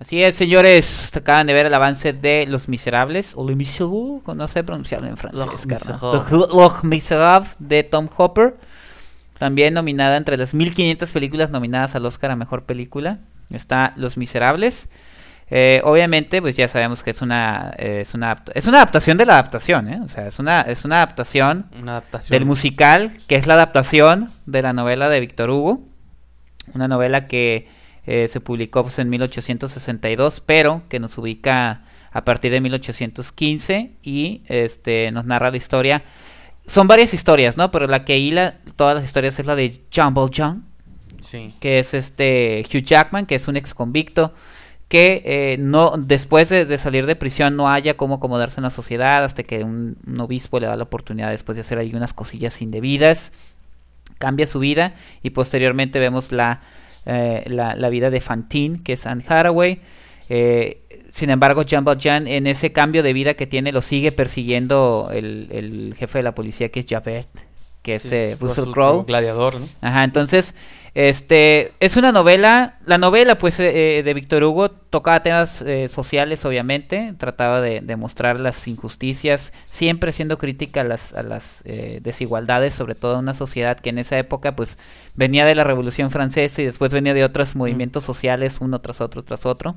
Así es, señores, acaban de ver el avance de Los Miserables, o Les no sé pronunciarlo en francés, Los Miserables de Tom Hopper, también nominada entre las 1500 películas nominadas al Oscar a Mejor Película, está Los Miserables. Eh, obviamente, pues ya sabemos que es una, eh, es una es una adaptación de la adaptación, ¿eh? O sea, es una, es una adaptación, una adaptación del musical, que es la adaptación de la novela de Víctor Hugo. Una novela que eh, se publicó pues, en 1862, pero que nos ubica a partir de 1815 y este, nos narra la historia. Son varias historias, ¿no? Pero la que hila todas las historias es la de Jumble John, sí. que es este Hugh Jackman, que es un ex convicto que eh, no después de, salir de prisión no haya cómo acomodarse en la sociedad hasta que un, obispo le da la oportunidad después de hacer ahí unas cosillas indebidas cambia su vida y posteriormente vemos la eh, la, vida de Fantine, que es Anne Haraway. Eh, sin embargo, Jean Valjean, en ese cambio de vida que tiene, lo sigue persiguiendo el, el jefe de la policía, que es Javert que es Russell, Crowe. Gladiador, ¿no? Ajá, entonces, este, es una novela, la novela pues eh, eh, de Víctor Hugo tocaba temas eh, sociales obviamente, trataba de, mostrar las injusticias, siempre siendo crítica a las, las desigualdades, sobre todo en una sociedad que en esa época pues venía de la Revolución Francesa y después venía de otros mm. movimientos sociales, uno tras otro, tras otro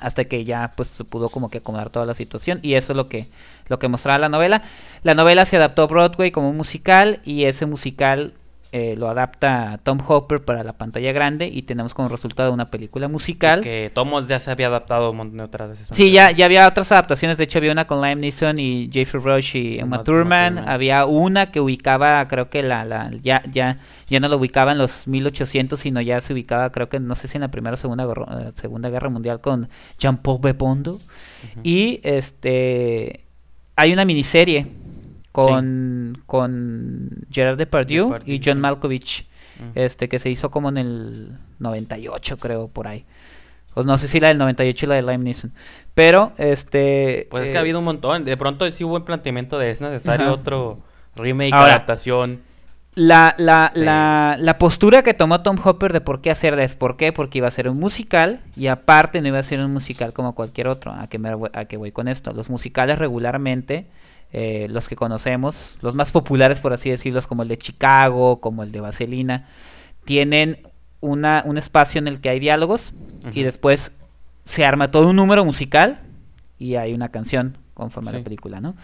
hasta que ya pues se pudo como que acomodar toda la situación y eso es lo que lo que mostraba la novela. La novela se adaptó a Broadway como un musical y ese musical eh, lo adapta Tom Hopper para la pantalla grande y tenemos como resultado una película musical. Que Tom ya se había adaptado un otras veces. Sí, ya, ya había otras adaptaciones, de hecho había una con Liam Neeson y Jeffrey Rush y Emma, Thurman. había una que ubicaba, creo que la, la ya, ya, ya no lo ubicaba en los 1800, sino ya se ubicaba, creo que no sé si en la Primera o Segunda, eh, segunda Guerra Mundial con Jean-Paul Bepondo. Y este hay una miniserie con, con Gerard Depardieu, y John Malkovich, este que se hizo como en el 98 creo por ahí. Pues no sé si la del 98 y la de Lime Neeson. Pero, este... Pues es que ha eh, habido un montón. De pronto sí hubo un planteamiento de es necesario otro remake, adaptación. La, la, la, la, postura que tomó Tom Hopper de por qué hacerla es por qué, porque iba a ser un musical y aparte no iba a ser un musical como cualquier otro. ¿A qué, me, a qué voy con esto? Los musicales regularmente eh, los que conocemos, los más populares por así decirlos, como el de Chicago, como el de Vaselina, tienen una, un espacio en el que hay diálogos y después se arma todo un número musical y hay una canción conforme a la película, ¿no?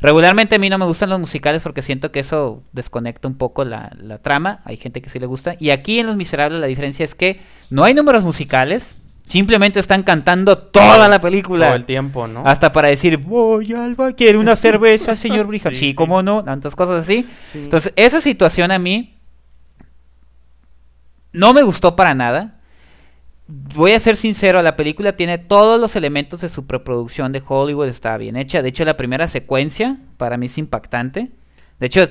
Regularmente a mí no me gustan los musicales porque siento que eso desconecta un poco la, la, trama. Hay gente que sí le gusta. Y aquí en Los Miserables la diferencia es que no hay números musicales, Simplemente están cantando toda la película. Todo el tiempo, ¿no? Hasta para decir, voy al bar, quiere una cerveza, señor Brijal. Sí, cómo no, tantas cosas así. Entonces, esa situación a mí no me gustó para nada. Voy a ser sincero, la película tiene todos los elementos de su preproducción de Hollywood, está bien hecha. De hecho, la primera secuencia para mí es impactante. De hecho,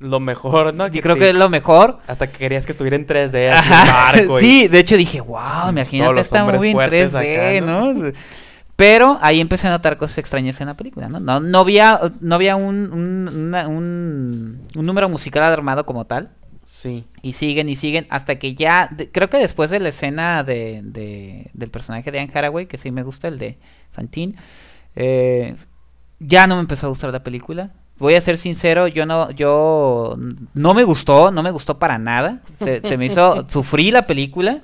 lo mejor, ¿no? Yo creo que es lo mejor. Hasta que querías que estuviera en 3D, Sí, de hecho dije, wow, imagínate esta muy en 3D, ¿no? Pero ahí empecé a notar cosas extrañas en la película, ¿no? No, no había, no había un, un, número musical armado como tal. Sí. Y siguen y siguen hasta que ya, creo que después de la escena de, del personaje de Anne Haraway, que sí me gusta, el de Fantine, eh, ya no me empezó a gustar la película voy a ser sincero, yo no, yo no me gustó, no me gustó para nada. Se, me hizo, sufrí la película.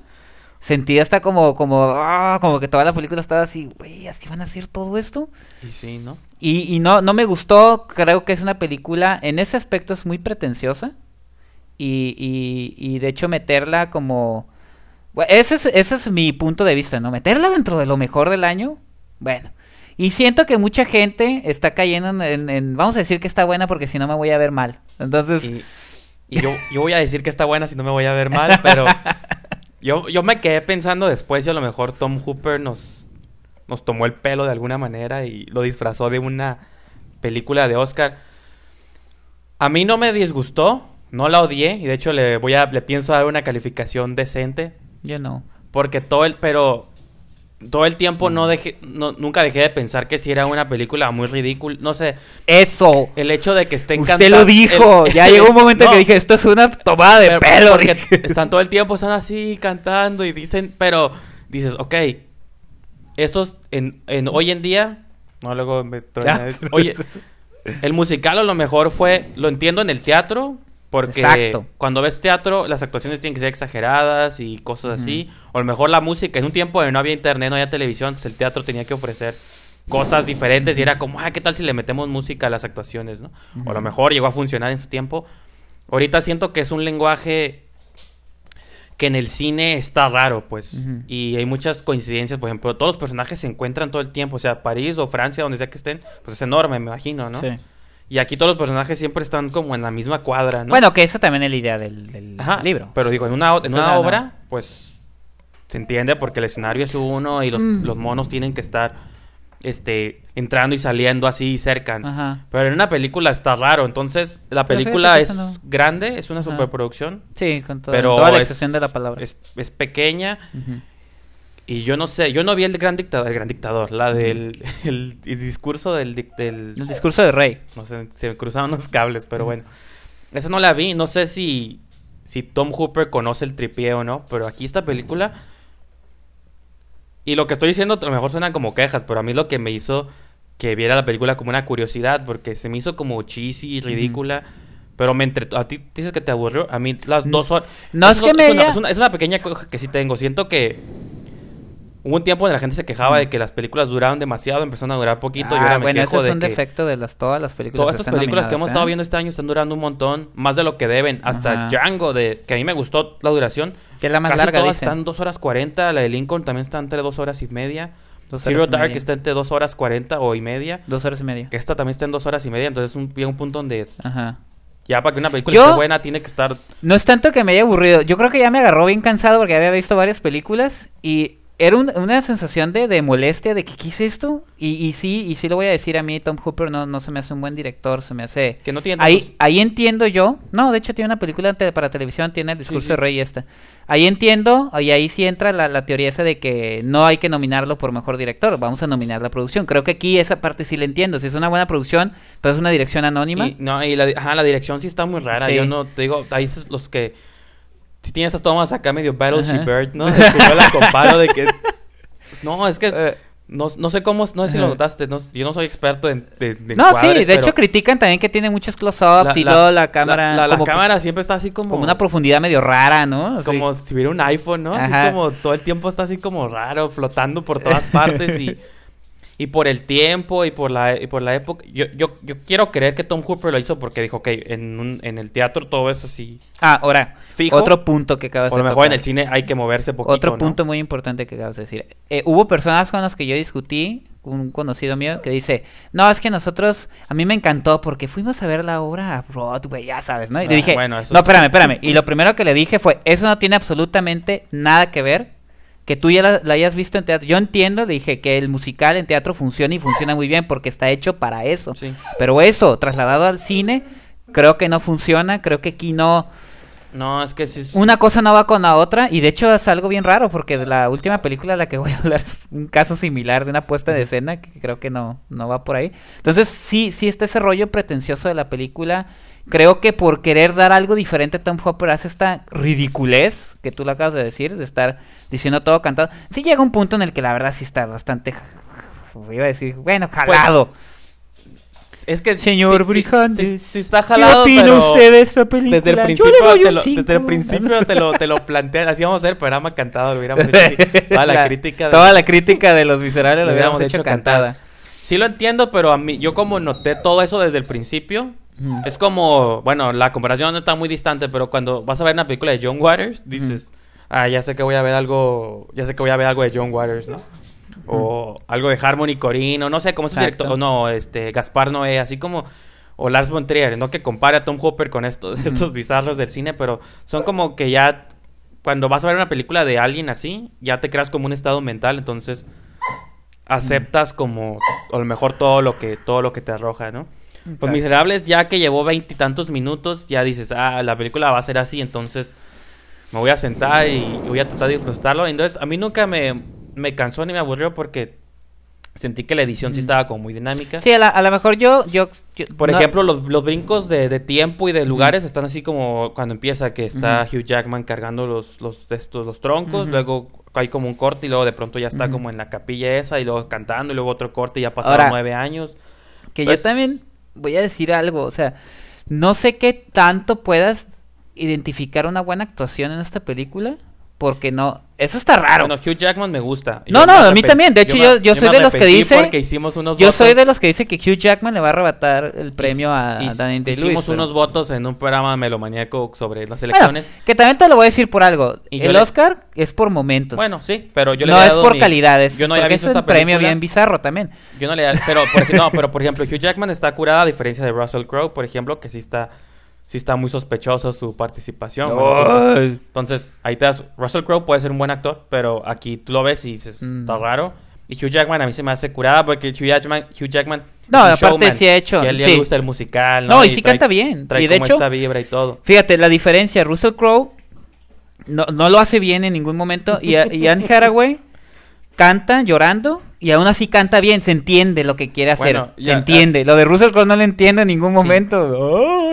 Sentí hasta como, como, ah, como que toda la película estaba así, güey, así van a hacer todo esto. Y sí, ¿no? Y, no, no me gustó, creo que es una película, en ese aspecto es muy pretenciosa. Y, y, y de hecho meterla como... ese es, ese es mi punto de vista, ¿no? Meterla dentro de lo mejor del año. Bueno, y siento que mucha gente está cayendo en, Vamos a decir que está buena porque si no me voy a ver mal. Entonces. Y, yo, voy a decir que está buena si no me voy a ver mal, pero. yo, me quedé pensando después y a lo mejor Tom Hooper nos, nos tomó el pelo de alguna manera y lo disfrazó de una película de Oscar. A mí no me disgustó, no la odié y de hecho le voy a le pienso dar una calificación decente. Yo no. Porque todo el pero todo el tiempo no mm. dejé, nunca dejé de pensar que si era una película muy ridícula, no sé. Eso. El hecho de que estén cantando. Usted lo dijo. ya llegó un momento que dije, esto es una tomada de pelo. están todo el tiempo, están así cantando y dicen, pero dices, ok, Eso en, en hoy en día. No, luego me Oye, el musical a lo mejor fue, lo entiendo en el teatro, porque cuando ves teatro, las actuaciones tienen que ser exageradas y cosas así. O a lo mejor la música. En un tiempo donde no había internet, no había televisión, pues, el teatro tenía que ofrecer cosas diferentes y era como, ah, ¿qué tal si le metemos música a las actuaciones, no? O a lo mejor llegó a funcionar en su tiempo. Ahorita siento que es un lenguaje que en el cine está raro, pues. Y hay muchas coincidencias, por ejemplo, todos los personajes se encuentran todo el tiempo, o sea, París o Francia, donde sea que estén, pues es enorme, me imagino, ¿no? Sí. Y aquí todos los personajes siempre están como en la misma cuadra, ¿no? Bueno, que esa también es la idea del, libro. Pero digo, en una, en una obra, pues se entiende porque el escenario es uno y mm. los, monos tienen que estar este, entrando y saliendo así cerca. Pero en una película está raro. Entonces, la película es grande, es una superproducción. Sí, con pero toda la excepción de la palabra. Es, pequeña. Ajá. Y yo no sé, yo no vi el gran dictador, el gran dictador, la del el, discurso del, del, El discurso del rey. No sé, se cruzaban cruzaron los cables, pero bueno. Esa no la vi, no sé si, si Tom Hooper conoce el tripié o no, pero aquí esta película... Y lo que estoy diciendo a lo mejor suena como quejas, pero a mí lo que me hizo que viera la película como una curiosidad, porque se me hizo como cheesy, ridícula. Pero me entre... a ti dices que te aburrió. A mí las dos horas... No es, que me... Es una, es una pequeña cosa que sí tengo. Siento que Hubo un tiempo en la gente se quejaba de que las películas duraban demasiado, empezaron a durar poquito. Ah, y ahora bueno, me quejo ese es un defecto de todas las películas. Todas estas películas que hemos estado ¿eh? viendo este año están durando un montón, más de lo que deben. Hasta Django, de, que a mí me gustó la duración. Que es la más Casi larga. Todas están 2 horas 40. La de Lincoln también está entre 2 horas y media. Zero Dark está entre 2 horas 40 o y media. 2 horas y media. Esta también está en 2 horas y media. Entonces, es un punto donde. Ajá. Ya para que una película buena tiene que estar. No es tanto que me haya aburrido. Yo creo que ya me agarró bien cansado porque había visto varias películas y era una sensación de, molestia de que quise esto. Y, y, sí, y sí lo voy a decir a mí, Tom Hooper no, no se me hace un buen director, se me hace... Que no tiene... Ahí, ahí entiendo yo. No, de hecho tiene una película para televisión, tiene el discurso de Rey esta. Ahí entiendo, y ahí sí entra la, teoría esa de que no hay que nominarlo por mejor director, vamos a nominar la producción. Creo que aquí esa parte sí la entiendo. Si es una buena producción, pero es una dirección anónima. no, y la, ajá, la dirección sí está muy rara. Yo no, te digo, ahí es los que si tiene esas tomas acá medio Battleship Bird, ¿no? De que yo la comparo de que... No, es que... Eh. no, sé cómo, no sé si lo notaste, yo no soy experto en... De, no, sí, de hecho critican también que tiene muchos close-ups y la, la cámara... La, la, cámara siempre está así como... Como una profundidad medio rara, ¿no? Como si hubiera un iPhone, ¿no? Así como todo el tiempo está así como raro, flotando por todas partes y... y por el tiempo y por la, por la época. Yo, yo, quiero creer que Tom Hooper lo hizo porque dijo, ok, en, en el teatro todo eso sí... Ah, ahora, fijo. Otro punto que acabas de decir. O mejor en el cine hay que moverse poquito. Otro punto muy importante que acabas de decir. Eh, hubo personas con las que yo discutí, un conocido mío, que dice, no, es que nosotros, a mí me encantó porque fuimos a ver la obra a Broadway, ya sabes, ¿no? Y le ah, dije, no, espérame, espérame. Y lo primero que le dije fue, eso no tiene absolutamente nada que ver que tú ya la, hayas visto en teatro. Yo entiendo, dije, que el musical en teatro funciona y funciona muy bien porque está hecho para eso. Pero eso, trasladado al cine, creo que no funciona, creo que aquí no... No, es que si... Una cosa no va con la otra y de hecho es algo bien raro porque de la última película a la que voy a hablar es un caso similar de una puesta de escena que creo que no, no va por ahí. Entonces sí, sí está ese rollo pretencioso de la película. Creo que por querer dar algo diferente Tom Hopper hace esta ridiculez que tú lo acabas de decir, de estar diciendo todo cantado. Sí llega un punto en el que la verdad sí está bastante, iba a decir, bueno, pues, jalado es que señor si está jalado, ¿qué de película? Desde el principio, te lo, desde el principio te lo, te plantean, así vamos a hacer pero programa cantado, Toda la, crítica de, los miserables lo hubiéramos hecho, cantada. Sí lo entiendo, pero a mí yo como noté todo eso desde el principio, es como, bueno, la comparación no está muy distante, pero cuando vas a ver una película de John Waters, dices, ah, ya sé que voy a ver algo, ya sé que voy a ver algo de John Waters, ¿no? o algo de Harmony o no sé cómo es director, no, este, Gaspar Noé, así como, o Lars von Trier, no que compare a Tom Hopper con estos, estos bizarros del cine, pero son como que ya, cuando vas a ver una película de alguien así, ya te creas como un estado mental, entonces aceptas como, a lo mejor todo lo que, todo lo que te arroja, ¿no? Pues Miserables, ya que llevó veintitantos minutos, ya dices, ah, la película va a ser así, entonces me voy a sentar y voy a tratar de disfrutarlo. Entonces, a mí nunca me, me cansó ni me aburrió porque sentí que la edición sí mm. estaba como muy dinámica. Sí, a, lo mejor yo... yo, Por ejemplo, los, brincos de, tiempo y de lugares están así como cuando empieza que está Hugh Jackman cargando los, los, los troncos, luego hay como un corte y luego de pronto ya está como en la capilla esa y luego cantando y luego otro corte y ya pasaron nueve años. Que yo pues también voy a decir algo, o sea, no sé qué tanto puedas identificar una buena actuación en esta película porque no eso está raro. Bueno, Hugh Jackman me gusta. no, no, a mí también. De hecho, yo, soy de los que dice. Porque hicimos unos yo soy de los que dice que Hugh Jackman le va a arrebatar el premio a, Daniel Day Hicimos unos votos en un programa melomaníaco sobre las elecciones. que también te lo voy a decir por algo. el Oscar es por momentos. Bueno, sí, pero yo le No es por calidades. Yo no había visto es un premio bien bizarro también. Yo no le he... pero no, pero por ejemplo, Hugh Jackman está curada a diferencia de Russell Crowe, por ejemplo, que sí está sí está muy sospechoso su participación. Entonces, ahí te das. Russell Crowe puede ser un buen actor, pero aquí tú lo ves y dices, está mm. raro. Y Hugh Jackman a mí se me hace curada porque Hugh Jackman. no, aparte ha hecho. a él le gusta el musical. No, y, sí canta bien. y hecho, esta vibra y todo. Fíjate, la diferencia: Russell Crowe no, lo hace bien en ningún momento. Y, y Anne Haraway canta llorando y aún así canta bien, se entiende lo que quiere hacer. se entiende. lo de Russell Crowe no lo entiende en ningún momento.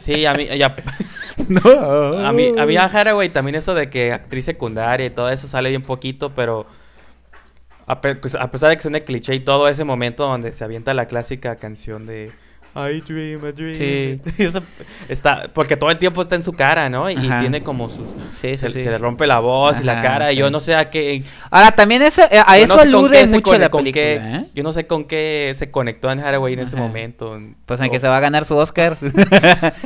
Sí, a mí. A mí, a mí, a Haraway también eso de que actriz secundaria y todo eso sale bien poquito, pero. A, pues, a pesar de que suene cliché y todo ese momento donde se avienta la clásica canción de. I dream, I dream. Sí. está, porque todo el tiempo está en su cara, ¿no? Y tiene como su, sí, se, le rompe la voz y la cara. Y yo no sé a qué. Ahora, también eh, a eso alude mucho la película. ¿eh? Yo no sé con qué se conectó en Haraway en ese momento. Pues en que se va a ganar su Oscar.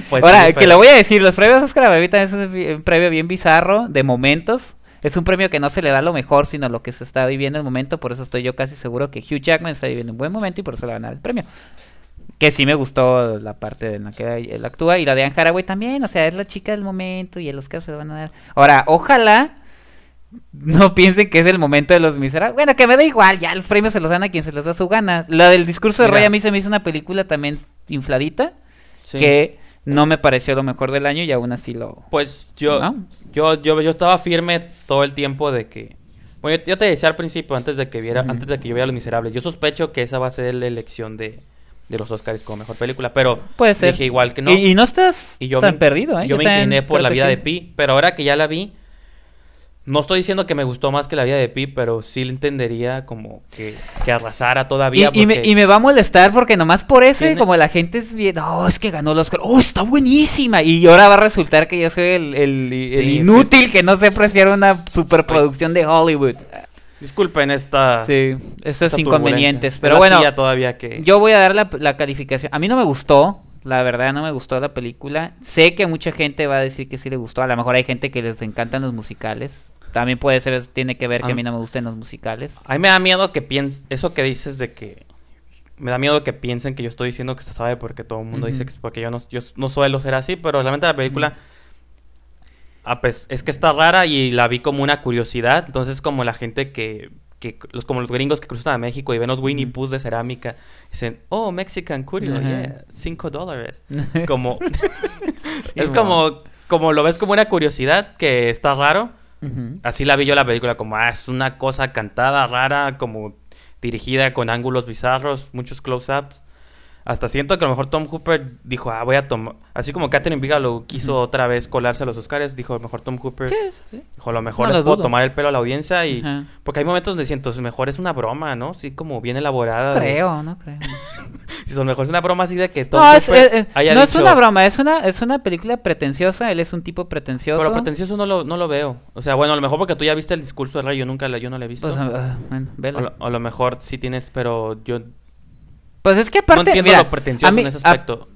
Pues Ahora, que lo voy a decir, los premios Oscar ahorita es un premio bien bizarro de momentos. Es un premio que no se le da lo mejor, sino lo que se está viviendo en el momento. Por eso estoy yo casi seguro que Hugh Jackman está viviendo un buen momento y por eso le va a ganar el premio que sí me gustó la parte en la que él actúa y la de Anne Haraway también, o sea, es la chica del momento y en los casos se van a dar. Ahora, ojalá no piensen que es el momento de los miserables. Bueno, que me da igual, ya los premios se los dan a quien se les da su gana. La del discurso de Roy a mí se me hizo una película también infladita que no me pareció lo mejor del año y aún así lo Pues yo yo, yo yo estaba firme todo el tiempo de que bueno, yo te decía al principio antes de que viera antes de que yo viera Los Miserables, yo sospecho que esa va a ser la elección de de los Oscars como mejor película, pero Puede ser. dije igual que no. Y, no estás tan perdido, ¿eh? Yo, me incliné por La vida de Pi, pero ahora que ya la vi, no estoy diciendo que me gustó más que La vida de Pi, pero sí entendería como que, arrasara todavía. Y, me, va a molestar porque nomás por eso, como la gente es bien, oh, es que ganó los Oscar, oh, está buenísima. Y ahora va a resultar que yo soy el, el, inútil que... no sé apreciar una superproducción de Hollywood. Disculpen esta. Sí, estos inconvenientes. Pero bueno, yo voy a dar la, calificación. A mí no me gustó, la verdad no me gustó la película. Sé que mucha gente va a decir que sí le gustó. A lo mejor hay gente que les encantan los musicales. También puede ser, tiene que ver que a mí no me gusten los musicales. A mí me da miedo que piensen, eso que dices de que... Me da miedo que piensen que yo estoy diciendo que se sabe porque todo el mundo dice que es porque yo no, no suelo ser así, pero lamentablemente la película... Ah, pues es que está rara y la vi como una curiosidad. Entonces, como la gente que, que como los gringos que cruzan a México y ven los Winnie Pooh de cerámica, dicen, oh, Mexican Curio, yeah, cinco dólares. Como, es como, como lo ves como una curiosidad que está raro. Así la vi yo la película, como, ah, es una cosa cantada, rara, como dirigida con ángulos bizarros, muchos close-ups hasta siento que a lo mejor Tom Hooper dijo, ah, voy a tomar. Así como Catherine Bigelow quiso otra vez colarse a los Oscars, dijo, mejor Tom Hooper. Sí, sí. Dijo, a lo mejor no tomar el pelo a la audiencia y. Porque hay momentos donde siento, mejor es una broma, ¿no? Sí, como bien elaborada. creo, no creo. si son mejor es una broma así de que Tom no, es, eh, eh, No es una broma, es una, es una película pretenciosa, él es un tipo pretencioso. Pero pretencioso no lo, no lo veo. O sea, bueno, a lo mejor porque tú ya viste el discurso de Ray, yo nunca la, yo no la he visto. Pues, ah, bueno, o, a lo mejor sí tienes, pero yo pues es que aparte. No entiendo lo pretencioso en ese aspecto.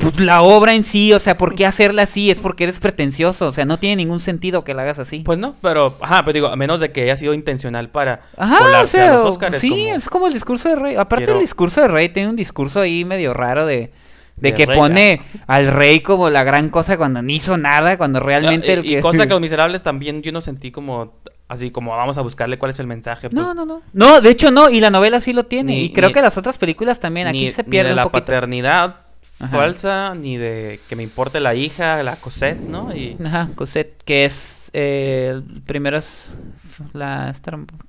pues la obra en sí, o sea, ¿por qué hacerla así? Es porque eres pretencioso, o sea, no tiene ningún sentido que la hagas así. Pues no, pero, ajá, pero digo, a menos de que haya sido intencional para ajá, a los Oscars, Sí, es como el discurso de Rey. Aparte, el discurso de Rey tiene un discurso ahí medio raro de. De, que pone ah. al rey como la gran cosa cuando no hizo nada, cuando realmente... Ah, y cosa que los miserables también yo no sentí como Así como vamos a buscarle cuál es el mensaje. Pues. No, no, no. No, de hecho no, y la novela sí lo tiene. y creo que las otras películas también, aquí se pierde. Ni de la paternidad falsa, ni de que me importe la hija, la Cosette, ¿no? Y... Ajá, Cosette, que es. Eh, primero es. La,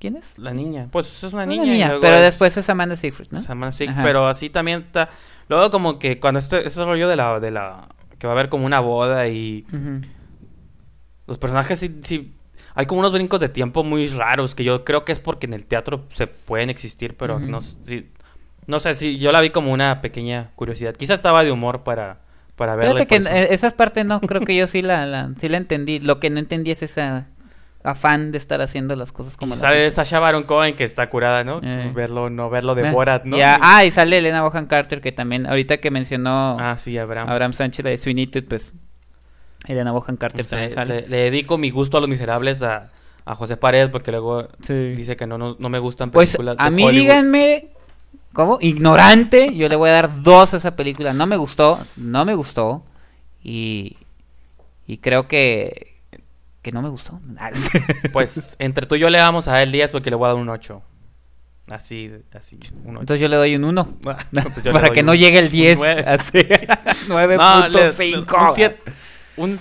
¿Quién es? La niña. Pues es una niña. pero después es Amanda Seyfried, ¿no? Amanda Seyfried, pero así también está. Luego, como que cuando este, ese rollo de la, de la. que va a haber como una boda y. Los personajes sí hay como unos brincos de tiempo muy raros que yo creo que es porque en el teatro se pueden existir, pero no, sé si yo la vi como una pequeña curiosidad. Quizás estaba de humor para, para verla. que eh, esas partes no, creo que yo sí la, la entendí. Lo que no entendí es esa afán de estar haciendo las cosas como la. sabes Sasha Baron Cohen que está curada, ¿no? Eh. Verlo, no verlo de eh, ¿no? Ya. Ah, y sale Elena Bohan Carter que también, ahorita que mencionó ah, sí, Abraham. Abraham Sánchez de Sweeney pues Elena Bohan Carter Le dedico mi gusto a los miserables a, José Paredes porque luego dice que no, no, me gustan pues, películas. Pues a mí díganme, ¿cómo? Ignorante, yo le voy a dar dos a esa película. No me gustó, no me gustó. Y, creo que, que no me gustó. pues entre tú y yo le damos a él 10 porque le voy a dar un 8. Así, así. Entonces yo le doy un 1. para que no llegue el 10. Así. 9.5. Un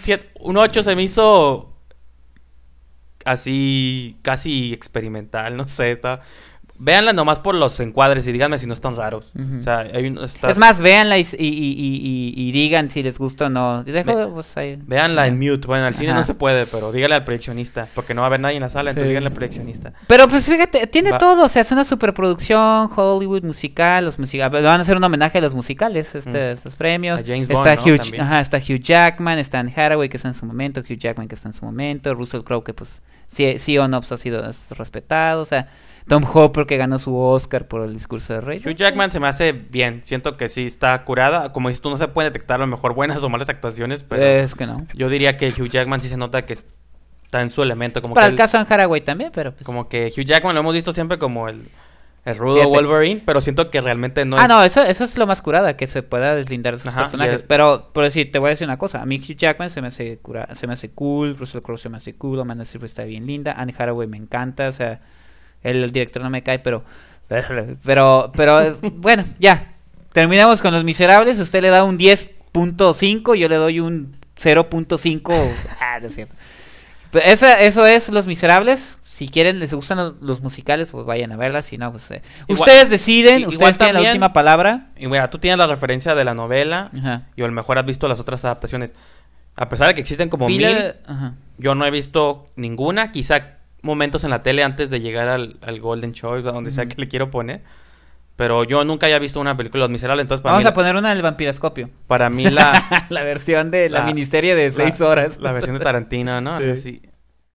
8 se me hizo así casi experimental, no sé, está véanla nomás por los encuadres y díganme si no están raros. Es más, véanla y, y, digan si les gusta o no. Dejo, pues, ahí. en mute. Bueno, al cine no se puede, pero díganle al proyeccionista, porque no va a haber nadie en la sala, entonces díganle al proyeccionista. Pero pues fíjate, tiene todo. O sea, es una superproducción, Hollywood musical, los musicales. Van a hacer un homenaje a los musicales, este, mm. estos premios. está Hugh, está Hugh Jackman, está Anne Hathaway, que está en su momento, Hugh Jackman, que está en su momento, Russell Crowe, que pues sí, sí o no, pues, ha sido respetado. O sea Tom Hopper que ganó su Oscar por el discurso de Rey. Hugh Jackman se me hace bien. Siento que sí está curada. Como dices tú, no se puede detectar a lo mejor buenas o malas actuaciones, pero. Es que no. Yo diría que Hugh Jackman sí se nota que está en su elemento. Como para el caso de Haraway también, pero. Pues como que Hugh Jackman lo hemos visto siempre como el. El rudo Wolverine, pero siento que realmente no ah, es. Ah, no, eso, es lo más curada, que se pueda deslindar de sus personajes. Pero, por decir, te voy a decir una cosa. A mí Hugh Jackman se me hace, cura... se me hace cool, Russell Crowe se me hace cool, Amanda Silver está bien linda, Anne Haraway me encanta, o sea el director no me cae, pero. Pero, pero bueno, ya. Terminamos con Los Miserables. Usted le da un 10.5, yo le doy un 0.5. Ah, cierto. Pues eso es Los Miserables. Si quieren, les gustan los, musicales, pues vayan a verlas. Si no, pues. Eh, ustedes deciden, ustedes tienen la última palabra. Y mira, tú tienes la referencia de la novela. Y a lo mejor has visto las otras adaptaciones. A pesar de que existen como mil, yo no he visto ninguna. Quizá momentos en la tele antes de llegar al, Golden Choice, a donde sea que le quiero poner. Pero yo nunca había visto una película Los entonces para Vamos a poner una del vampiroscopio. Para mí la... la versión de la, miniserie de seis horas. La versión de Tarantino, ¿no? Sí.